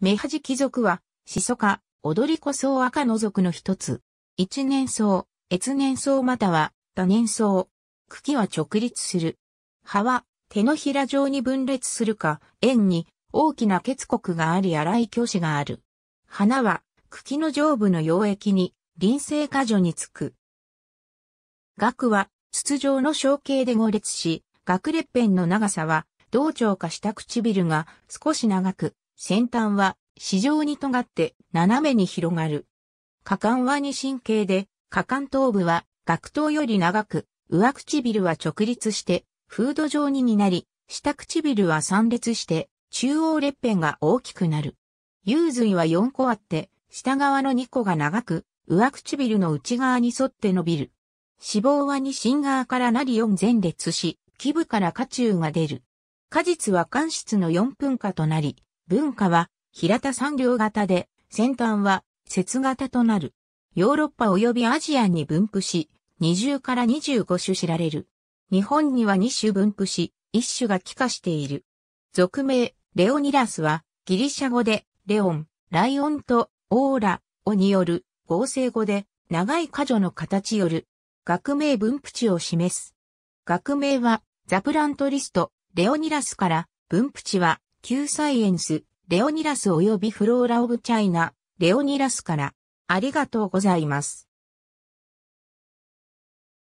メハジキ族は、シソカ、踊り子草赤の族の一つ。一年草、越年草または多年草。茎は直立する。葉は手のひら状に分裂するか、円に大きな結骨があり荒い巨子がある。花は茎の上部の溶液に臨性果樹につく。額は筒状の小径で合列し、額裂片の長さは同化か下唇が少し長く、先端は市場に尖って斜めに広がる。下巻は二神経で、下巻頭部は学頭より長く、上唇は直立して、フード状にになり、下唇は散列して、中央列片が大きくなる。幽髄は四個あって、下側の二個が長く、上唇の内側に沿って伸びる。脂肪は二芯側からなり四前列し、基部から下中が出る。果実は間質の四分化となり、文化は平田産業型で、先端は節型となる。ヨーロッパ及びアジアに分布し、20から25種知られる。日本には2種分布し、1種が帰化している。俗名、レオニラスは、ギリシャ語で、レオン、ライオンと、オーラ、をによる、合成語で、長い過剰の形よる、学名分布地を示す。学名は、ザプラントリスト、レオニラスから、分布地は、Q サイエンス、レオニラス及びフローラオブチャイナ、レオニラスから、ありがとうございます。